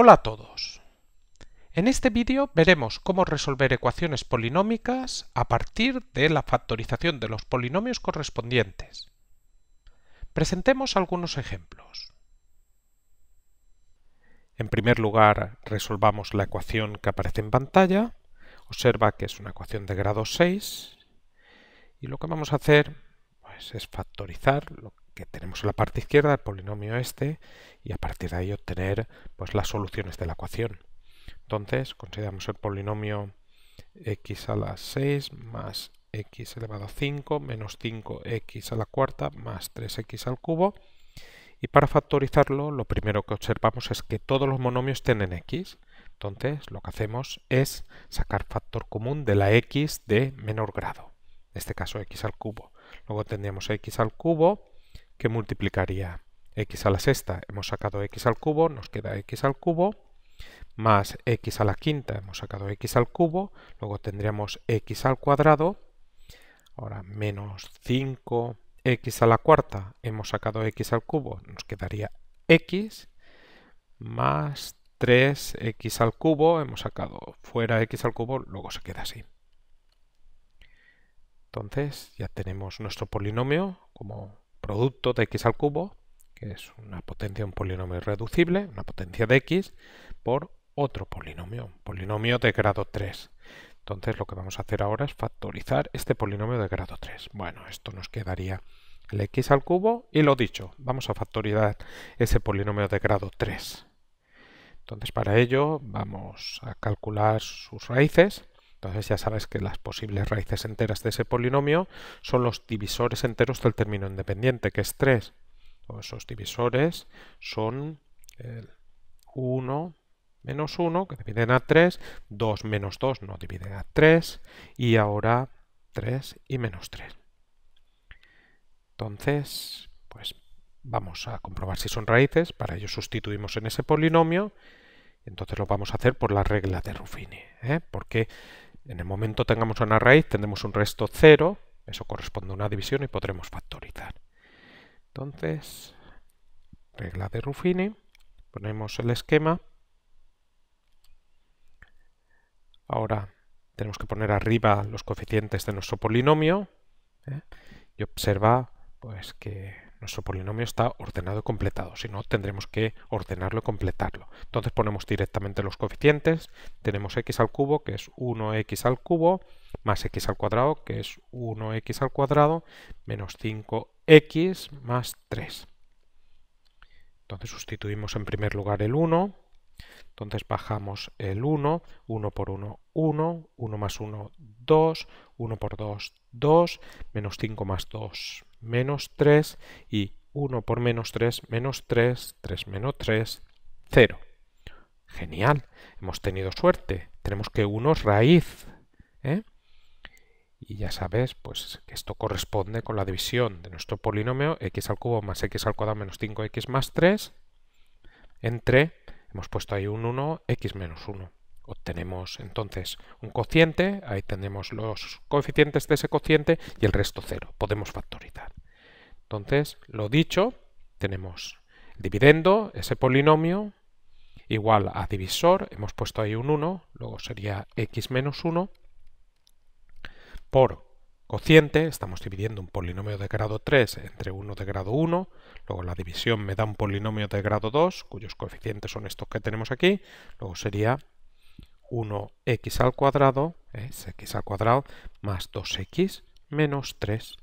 Hola a todos. En este vídeo veremos cómo resolver ecuaciones polinómicas a partir de la factorización de los polinomios correspondientes. Presentemos algunos ejemplos. En primer lugar, resolvamos la ecuación que aparece en pantalla. Observa que es una ecuación de grado 6. Y lo que vamos a hacer pues, es factorizar lo que tenemos en la parte izquierda, el polinomio este, y a partir de ahí obtener pues, las soluciones de la ecuación. Entonces, consideramos el polinomio x a la 6 más x elevado a 5 menos 5x a la cuarta más 3x al cubo. Y para factorizarlo, lo primero que observamos es que todos los monomios tienen x. Entonces, lo que hacemos es sacar factor común de la x de menor grado. En este caso, x al cubo. Luego tendríamos x al cubo que multiplicaría x a la sexta, hemos sacado x al cubo, nos queda x al cubo, más x a la quinta, hemos sacado x al cubo, luego tendríamos x al cuadrado, ahora menos 5x a la cuarta, hemos sacado x al cubo, nos quedaría x, más 3x al cubo, hemos sacado fuera x al cubo, luego se queda así. Entonces ya tenemos nuestro polinomio como producto de x al cubo, que es una potencia un polinomio irreducible, una potencia de x, por otro polinomio, un polinomio de grado 3. Entonces lo que vamos a hacer ahora es factorizar este polinomio de grado 3. Bueno, esto nos quedaría el x al cubo y lo dicho, vamos a factorizar ese polinomio de grado 3. Entonces para ello vamos a calcular sus raíces entonces ya sabes que las posibles raíces enteras de ese polinomio son los divisores enteros del término independiente, que es 3. esos divisores son 1 menos 1, que dividen a 3, 2 menos 2 no dividen a 3, y ahora 3 y menos 3. Entonces, pues vamos a comprobar si son raíces, para ello sustituimos en ese polinomio, entonces lo vamos a hacer por la regla de Ruffini, ¿eh? porque en el momento tengamos una raíz, tendremos un resto cero, eso corresponde a una división y podremos factorizar. Entonces, regla de Ruffini, ponemos el esquema. Ahora tenemos que poner arriba los coeficientes de nuestro polinomio ¿eh? y observa pues que nuestro polinomio está ordenado y completado, si no tendremos que ordenarlo y completarlo. Entonces ponemos directamente los coeficientes, tenemos x al cubo que es 1x al cubo más x al cuadrado que es 1x al cuadrado menos 5x más 3. Entonces sustituimos en primer lugar el 1, entonces bajamos el 1, 1 por 1, 1, 1 más 1, 2, 1 por 2, 2, menos 5 más 2, menos 3 y 1 por menos 3, menos 3, 3 menos 3, 0. Genial, hemos tenido suerte. Tenemos que 1 es raíz. ¿eh? Y ya sabes, pues que esto corresponde con la división de nuestro polinomio x al cubo más x al cuadrado menos 5x más 3 entre, hemos puesto ahí un 1, x menos 1 obtenemos entonces un cociente, ahí tenemos los coeficientes de ese cociente y el resto cero. Podemos factorizar. Entonces, lo dicho, tenemos dividiendo dividendo, ese polinomio, igual a divisor, hemos puesto ahí un 1, luego sería x menos 1, por cociente, estamos dividiendo un polinomio de grado 3 entre 1 de grado 1, luego la división me da un polinomio de grado 2, cuyos coeficientes son estos que tenemos aquí, luego sería 1x al cuadrado, es x al cuadrado, más 2x menos 3.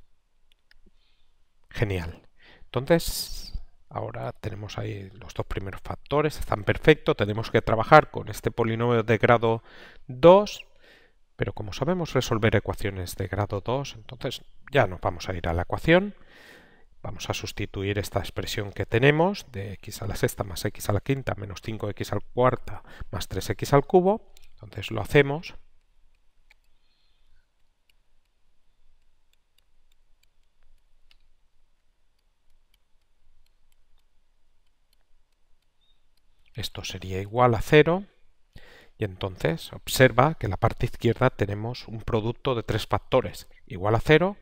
Genial. Entonces, ahora tenemos ahí los dos primeros factores, están perfectos, tenemos que trabajar con este polinomio de grado 2, pero como sabemos resolver ecuaciones de grado 2, entonces ya nos vamos a ir a la ecuación. Vamos a sustituir esta expresión que tenemos de x a la sexta más x a la quinta menos 5x al cuarta más 3x al cubo entonces lo hacemos. Esto sería igual a cero Y entonces observa que en la parte izquierda tenemos un producto de tres factores. Igual a cero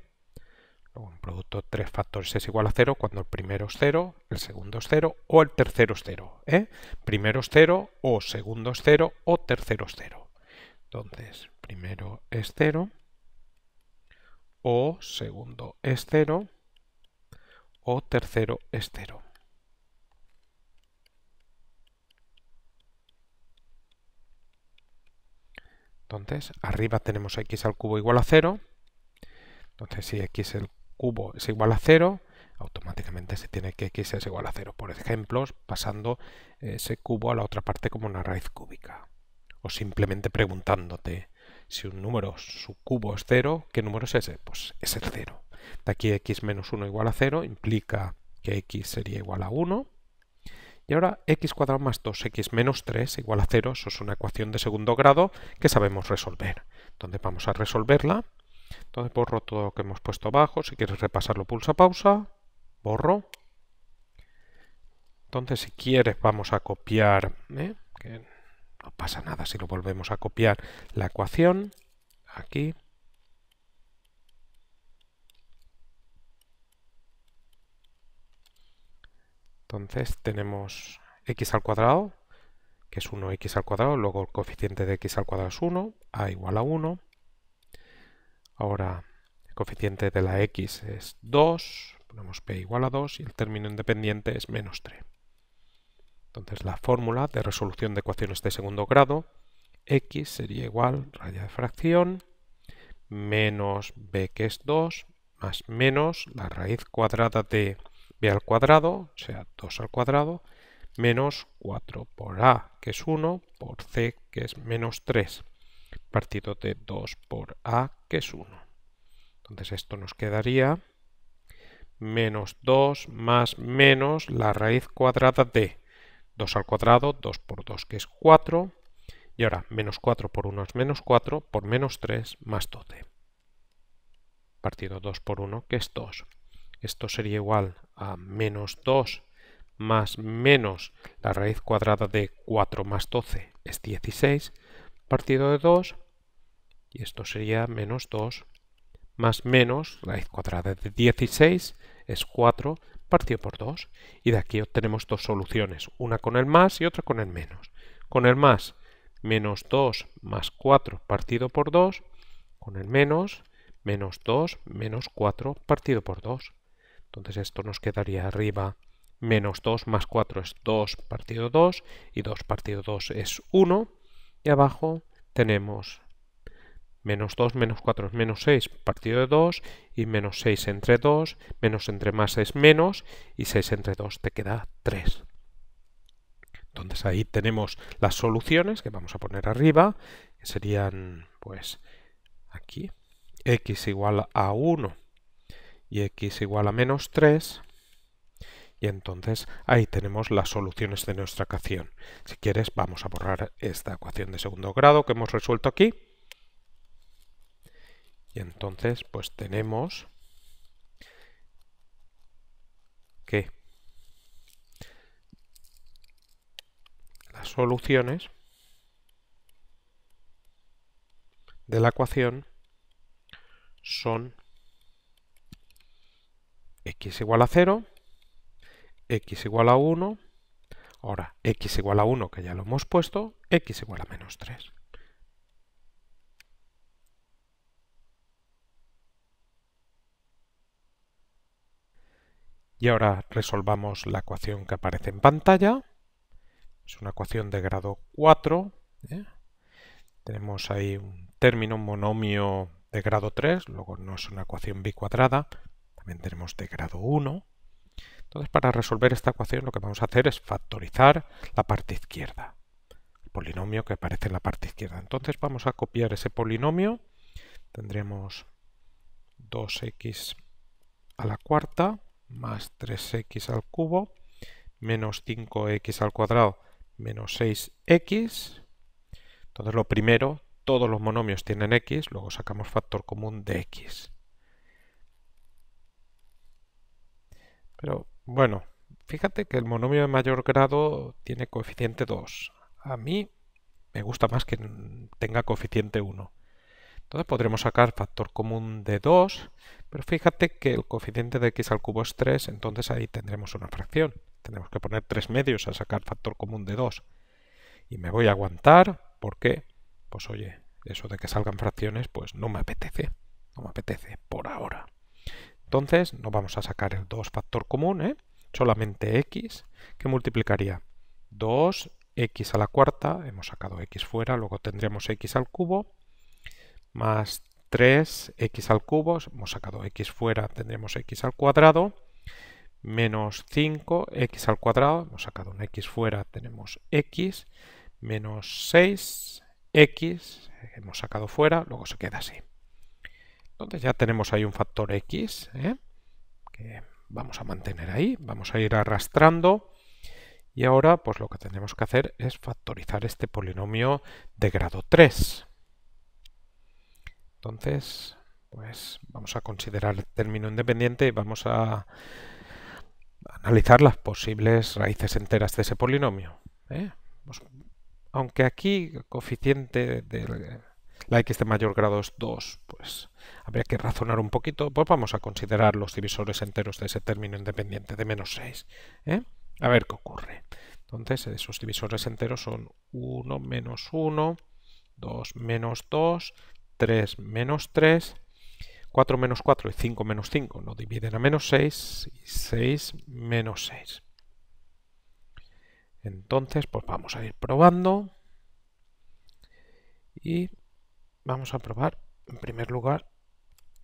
un producto de tres factores es igual a cero cuando el primero es cero, el segundo es cero o el tercero es cero. ¿eh? Primero es cero o segundo es cero o tercero es cero. Entonces, primero es cero o segundo es cero o tercero es cero. Entonces, arriba tenemos x al cubo igual a cero Entonces, si x el cubo es igual a 0, automáticamente se tiene que x es igual a 0. Por ejemplo, pasando ese cubo a la otra parte como una raíz cúbica. O simplemente preguntándote si un número, su cubo es 0, ¿qué número es ese? Pues es el 0. De aquí x menos 1 igual a 0 implica que x sería igual a 1. Y ahora x cuadrado más 2x menos 3 igual a 0, eso es una ecuación de segundo grado que sabemos resolver. Entonces vamos a resolverla entonces borro todo lo que hemos puesto abajo. Si quieres repasarlo, pulsa pausa. Borro. Entonces, si quieres, vamos a copiar. ¿eh? no pasa nada si lo volvemos a copiar la ecuación. Aquí. Entonces tenemos x al cuadrado, que es 1x al cuadrado, luego el coeficiente de x al cuadrado es 1, a igual a 1. Ahora el coeficiente de la x es 2, ponemos p igual a 2 y el término independiente es menos 3. Entonces la fórmula de resolución de ecuaciones de segundo grado, x sería igual raya de fracción menos b que es 2 más menos la raíz cuadrada de b al cuadrado, o sea 2 al cuadrado, menos 4 por a que es 1 por c que es menos 3 partido de 2 por a, que es 1. Entonces esto nos quedaría menos 2 más menos la raíz cuadrada de 2 al cuadrado, 2 por 2, que es 4. Y ahora, menos 4 por 1 es menos 4, por menos 3 más 12. Partido 2 por 1, que es 2. Esto sería igual a menos 2 más menos la raíz cuadrada de 4 más 12 es 16, partido de 2 y esto sería menos 2 más menos raíz cuadrada de 16 es 4 partido por 2 y de aquí obtenemos dos soluciones, una con el más y otra con el menos. Con el más, menos 2 más 4 partido por 2, con el menos, menos 2 menos 4 partido por 2. Entonces esto nos quedaría arriba menos 2 más 4 es 2 partido 2 y 2 partido 2 es 1 y abajo tenemos menos 2, menos 4 es menos 6 partido de 2 y menos 6 entre 2, menos entre más es menos y 6 entre 2 te queda 3. Entonces ahí tenemos las soluciones que vamos a poner arriba, que serían pues aquí x igual a 1 y x igual a menos 3 y entonces ahí tenemos las soluciones de nuestra ecuación. Si quieres vamos a borrar esta ecuación de segundo grado que hemos resuelto aquí. Y entonces pues tenemos que las soluciones de la ecuación son x igual a 0 x igual a 1, ahora x igual a 1 que ya lo hemos puesto, x igual a menos 3. Y ahora resolvamos la ecuación que aparece en pantalla. Es una ecuación de grado 4. ¿eh? Tenemos ahí un término, monomio de grado 3, luego no es una ecuación bicuadrada, también tenemos de grado 1. Entonces, para resolver esta ecuación lo que vamos a hacer es factorizar la parte izquierda, el polinomio que aparece en la parte izquierda. Entonces vamos a copiar ese polinomio, tendremos 2x a la cuarta más 3x al cubo menos 5x al cuadrado menos 6x. Entonces lo primero, todos los monomios tienen x, luego sacamos factor común de x. Pero bueno, fíjate que el monomio de mayor grado tiene coeficiente 2. A mí me gusta más que tenga coeficiente 1. Entonces podremos sacar factor común de 2, pero fíjate que el coeficiente de x al cubo es 3, entonces ahí tendremos una fracción. Tenemos que poner 3 medios a sacar factor común de 2. Y me voy a aguantar porque, pues oye, eso de que salgan fracciones, pues no me apetece. No me apetece por ahora. Entonces no vamos a sacar el 2 factor común, ¿eh? solamente x, que multiplicaría 2x a la cuarta, hemos sacado x fuera, luego tendríamos x al cubo, más 3x al cubo, hemos sacado x fuera, tendríamos x al cuadrado, menos 5x al cuadrado, hemos sacado un x fuera, tenemos x, menos 6x, hemos sacado fuera, luego se queda así. Entonces ya tenemos ahí un factor X ¿eh? que vamos a mantener ahí, vamos a ir arrastrando y ahora pues lo que tenemos que hacer es factorizar este polinomio de grado 3. Entonces pues vamos a considerar el término independiente y vamos a analizar las posibles raíces enteras de ese polinomio. ¿eh? Pues, aunque aquí el coeficiente del la X de mayor grado es 2, pues habría que razonar un poquito, pues vamos a considerar los divisores enteros de ese término independiente de menos 6. ¿eh? A ver qué ocurre. Entonces esos divisores enteros son 1 menos 1, 2 menos 2, 3 menos 3, 4 menos 4 y 5 menos 5 no dividen a menos 6 y 6 menos 6. Entonces, pues vamos a ir probando. Y vamos a probar en primer lugar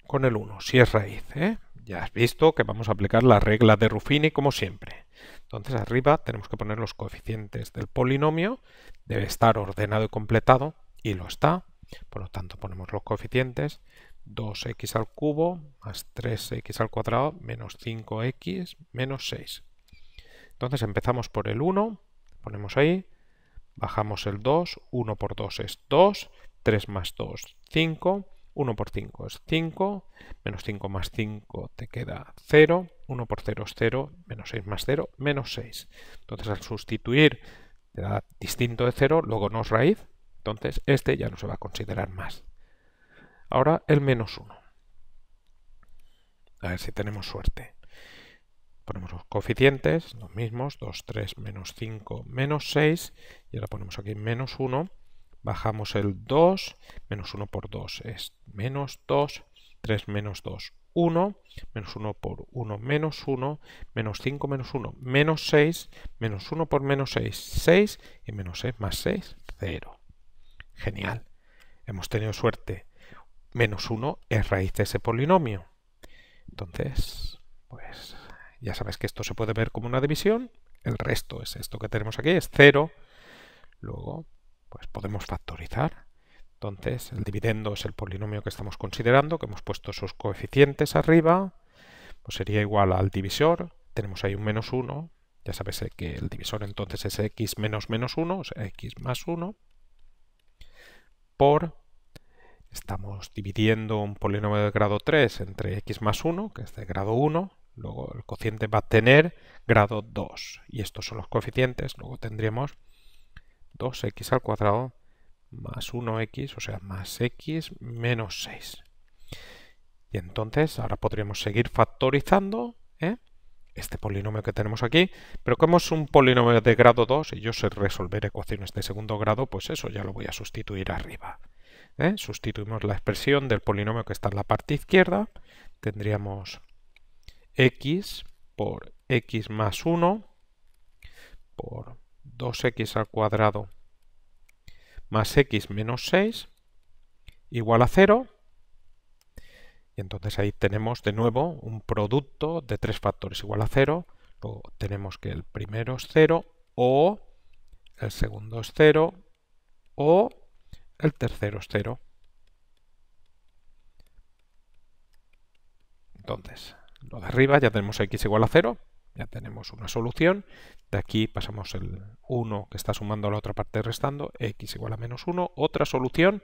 con el 1, si es raíz. ¿eh? Ya has visto que vamos a aplicar la regla de Ruffini como siempre. Entonces arriba tenemos que poner los coeficientes del polinomio, debe estar ordenado y completado, y lo está. Por lo tanto ponemos los coeficientes 2x al cubo más 3x al cuadrado menos 5x menos 6. Entonces empezamos por el 1, ponemos ahí, bajamos el 2, 1 por 2 es 2, 3 más 2, 5. 1 por 5 es 5, menos 5 más 5 te queda 0, 1 por 0 es 0, menos 6 más 0, menos 6. Entonces al sustituir te da distinto de 0, luego no es raíz, entonces este ya no se va a considerar más. Ahora el menos 1. A ver si tenemos suerte. Ponemos los coeficientes, los mismos, 2, 3, menos 5, menos 6, y ahora ponemos aquí menos 1, bajamos el 2, menos 1 por 2 es menos 2, 3 menos 2, 1, menos 1 por 1, menos 1, menos 5 menos 1, menos 6, menos 1 por menos 6, 6 y menos 6 más 6, 0. Genial, hemos tenido suerte. Menos 1 es raíz de ese polinomio. Entonces, pues ya sabes que esto se puede ver como una división. El resto es esto que tenemos aquí, es 0. Luego pues podemos factorizar. Entonces, el dividendo es el polinomio que estamos considerando, que hemos puesto sus coeficientes arriba, pues sería igual al divisor, tenemos ahí un menos 1, ya sabes eh, que el divisor entonces es x menos menos 1, o sea, x más 1, por, estamos dividiendo un polinomio de grado 3 entre x más 1, que es de grado 1, luego el cociente va a tener grado 2, y estos son los coeficientes, luego tendríamos 2x al cuadrado más 1x, o sea, más x menos 6. Y entonces ahora podríamos seguir factorizando ¿eh? este polinomio que tenemos aquí, pero como es un polinomio de grado 2 y yo sé resolver ecuaciones de segundo grado, pues eso ya lo voy a sustituir arriba. ¿eh? Sustituimos la expresión del polinomio que está en la parte izquierda, tendríamos x por x más 1 por 2x al cuadrado más x menos 6 igual a 0. Y entonces ahí tenemos de nuevo un producto de tres factores igual a 0. Luego tenemos que el primero es 0 o el segundo es 0 o el tercero es 0. Entonces, lo de arriba ya tenemos x igual a 0, ya tenemos una solución. De aquí pasamos el 1 que está sumando a la otra parte restando, x igual a menos 1, otra solución.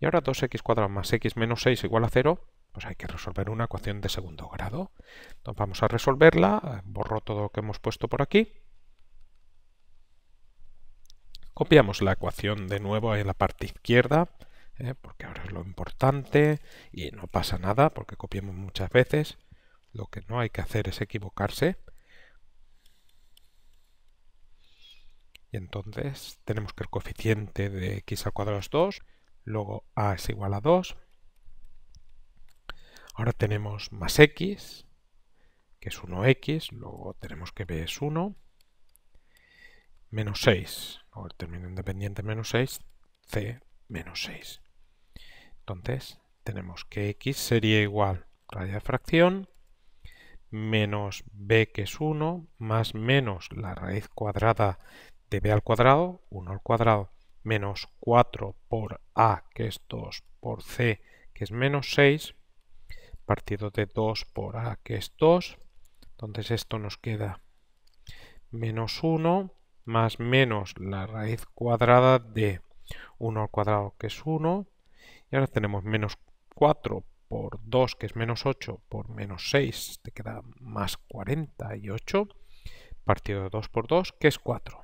Y ahora 2x cuadrado más x menos 6 igual a 0, pues hay que resolver una ecuación de segundo grado. Entonces vamos a resolverla, borro todo lo que hemos puesto por aquí. Copiamos la ecuación de nuevo en la parte izquierda, ¿eh? porque ahora es lo importante y no pasa nada porque copiamos muchas veces. Lo que no hay que hacer es equivocarse. Y entonces tenemos que el coeficiente de x al cuadrado es 2, luego a es igual a 2. Ahora tenemos más x, que es 1x, luego tenemos que b es 1, menos 6, o el término independiente menos 6, c menos 6. Entonces tenemos que x sería igual raya de fracción menos b que es 1 más menos la raíz cuadrada db al cuadrado, 1 al cuadrado, menos 4 por a, que es 2, por c, que es menos 6, partido de 2 por a, que es 2. Entonces esto nos queda menos 1 más menos la raíz cuadrada de 1 al cuadrado, que es 1. Y ahora tenemos menos 4 por 2, que es menos 8, por menos 6, te queda más 48, partido de 2 por 2, que es 4.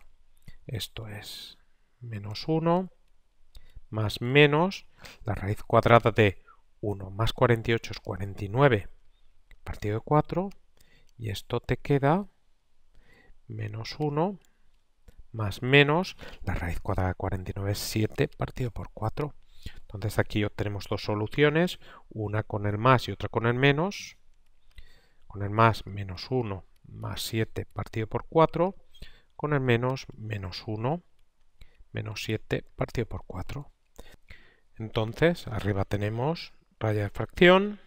Esto es menos 1 más menos la raíz cuadrada de 1 más 48 es 49 partido de 4 y esto te queda menos 1 más menos la raíz cuadrada de 49 es 7 partido por 4. Entonces aquí obtenemos dos soluciones, una con el más y otra con el menos. Con el más, menos 1 más 7 partido por 4 con el menos menos 1, menos 7 partido por 4. Entonces, arriba tenemos raya de fracción,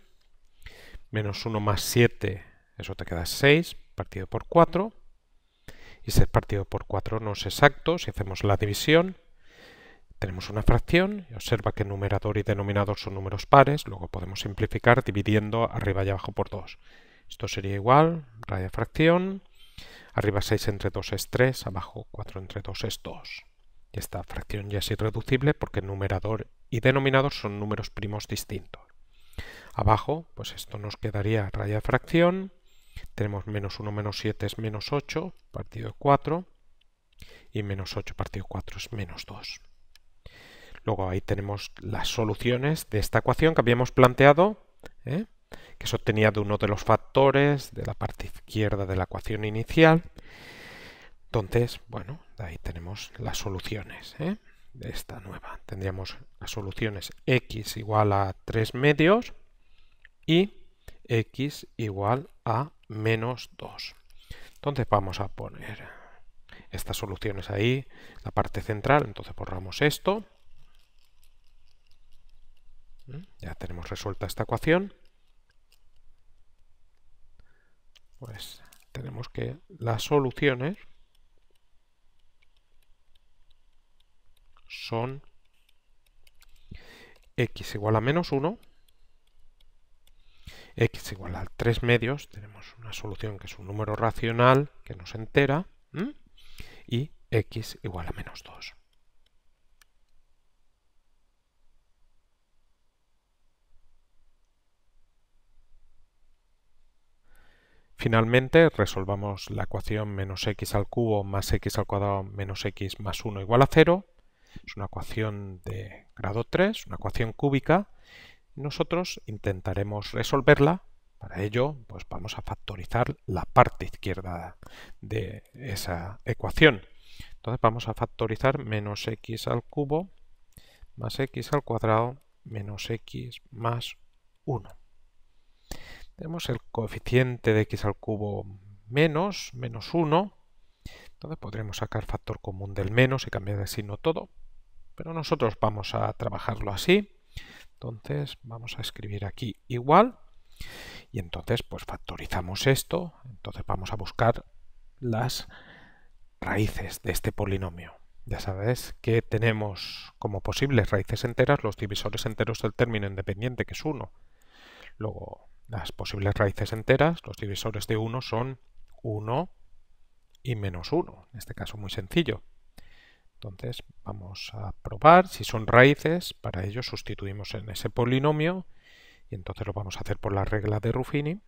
menos 1 más 7, eso te queda 6, partido por 4. Y 6 partido por 4 no es exacto, si hacemos la división, tenemos una fracción, observa que numerador y denominador son números pares, luego podemos simplificar dividiendo arriba y abajo por 2. Esto sería igual, raya de fracción, Arriba 6 entre 2 es 3, abajo 4 entre 2 es 2. Y esta fracción ya es irreducible porque numerador y denominador son números primos distintos. Abajo, pues esto nos quedaría raya de fracción. Tenemos menos 1 menos 7 es menos 8, partido de 4. Y menos 8 partido 4 es menos 2. Luego ahí tenemos las soluciones de esta ecuación que habíamos planteado. ¿eh? que obtenía de uno de los factores de la parte izquierda de la ecuación inicial. Entonces, bueno, ahí tenemos las soluciones ¿eh? de esta nueva. Tendríamos las soluciones x igual a 3 medios y x igual a menos 2. Entonces vamos a poner estas soluciones ahí, la parte central, entonces borramos esto. ¿Mm? Ya tenemos resuelta esta ecuación. Pues tenemos que las soluciones son x igual a menos 1, x igual a 3 medios, tenemos una solución que es un número racional que nos entera, y x igual a menos 2. Finalmente, resolvamos la ecuación menos x al cubo más x al cuadrado menos x más 1 igual a 0. Es una ecuación de grado 3, una ecuación cúbica. Nosotros intentaremos resolverla. Para ello, pues vamos a factorizar la parte izquierda de esa ecuación. Entonces vamos a factorizar menos x al cubo más x al cuadrado menos x más 1. Tenemos el coeficiente de x al cubo menos, menos 1. Entonces podremos sacar factor común del menos y cambiar de signo todo. Pero nosotros vamos a trabajarlo así. Entonces vamos a escribir aquí igual. Y entonces pues factorizamos esto. Entonces vamos a buscar las raíces de este polinomio. Ya sabéis que tenemos como posibles raíces enteras los divisores enteros del término independiente, que es 1. Luego las posibles raíces enteras, los divisores de 1 son 1 y menos 1. En este caso muy sencillo. Entonces vamos a probar si son raíces. Para ello sustituimos en ese polinomio y entonces lo vamos a hacer por la regla de Ruffini.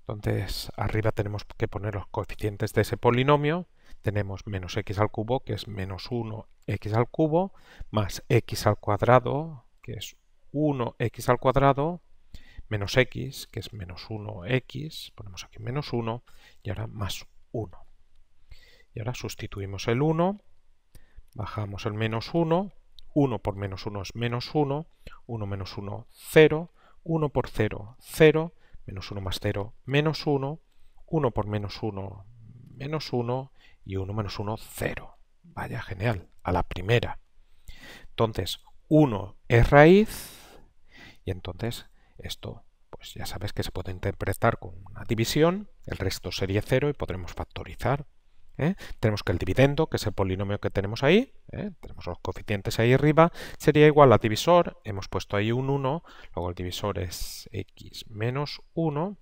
Entonces arriba tenemos que poner los coeficientes de ese polinomio. Tenemos menos x al cubo, que es menos 1x al cubo, más x al cuadrado, que es 1x al cuadrado menos x, que es menos 1x, ponemos aquí menos 1 y ahora más 1. Y ahora sustituimos el 1, bajamos el menos 1, 1 por menos 1 es menos 1, 1 menos 1, 0, 1 por 0, 0, menos 1 más 0, menos 1, 1 por menos 1, menos 1 y 1 menos 1, 0. Vaya, genial, a la primera. Entonces, 1 es raíz y entonces esto pues ya sabes que se puede interpretar con una división, el resto sería 0 y podremos factorizar. ¿eh? Tenemos que el dividendo, que es el polinomio que tenemos ahí, ¿eh? tenemos los coeficientes ahí arriba, sería igual al divisor, hemos puesto ahí un 1, luego el divisor es x menos 1,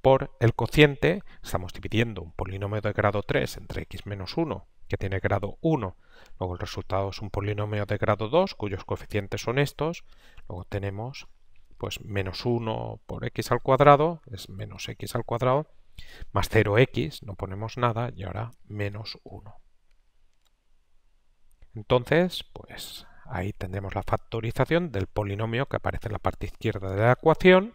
por el cociente, estamos dividiendo un polinomio de grado 3 entre x menos 1 que tiene grado 1. Luego el resultado es un polinomio de grado 2 cuyos coeficientes son estos. Luego tenemos pues menos 1 por x al cuadrado, es menos x al cuadrado, más 0x, no ponemos nada, y ahora menos 1. Entonces, pues ahí tendremos la factorización del polinomio que aparece en la parte izquierda de la ecuación.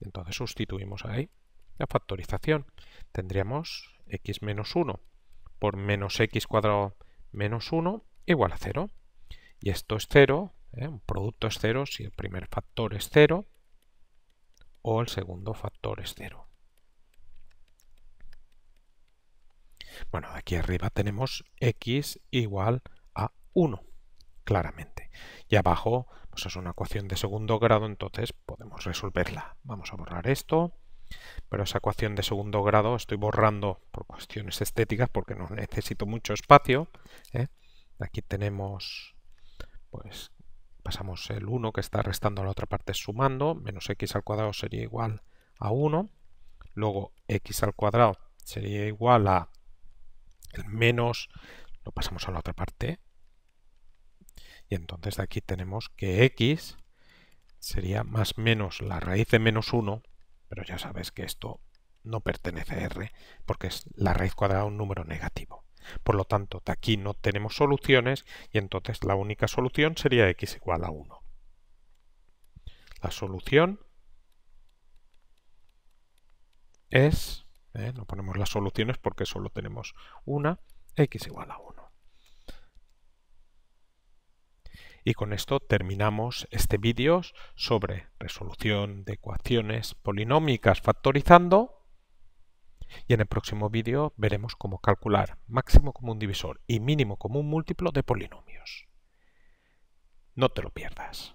Entonces sustituimos ahí la factorización. Tendríamos x menos 1 por menos x cuadrado menos 1 igual a 0. Y esto es 0, ¿eh? un producto es 0 si el primer factor es 0 o el segundo factor es 0. Bueno, aquí arriba tenemos x igual a 1, claramente. Y abajo, pues es una ecuación de segundo grado, entonces podemos resolverla. Vamos a borrar esto. Pero esa ecuación de segundo grado estoy borrando por cuestiones estéticas porque no necesito mucho espacio. ¿eh? Aquí tenemos, pues pasamos el 1 que está restando a la otra parte sumando, menos x al cuadrado sería igual a 1, luego x al cuadrado sería igual a el menos, lo pasamos a la otra parte, y entonces de aquí tenemos que x sería más menos la raíz de menos 1 pero ya sabes que esto no pertenece a R porque es la raíz cuadrada de un número negativo. Por lo tanto, de aquí no tenemos soluciones y entonces la única solución sería x igual a 1. La solución es, eh, no ponemos las soluciones porque solo tenemos una, x igual a 1. Y con esto terminamos este vídeo sobre resolución de ecuaciones polinómicas factorizando. Y en el próximo vídeo veremos cómo calcular máximo común divisor y mínimo común múltiplo de polinomios. No te lo pierdas.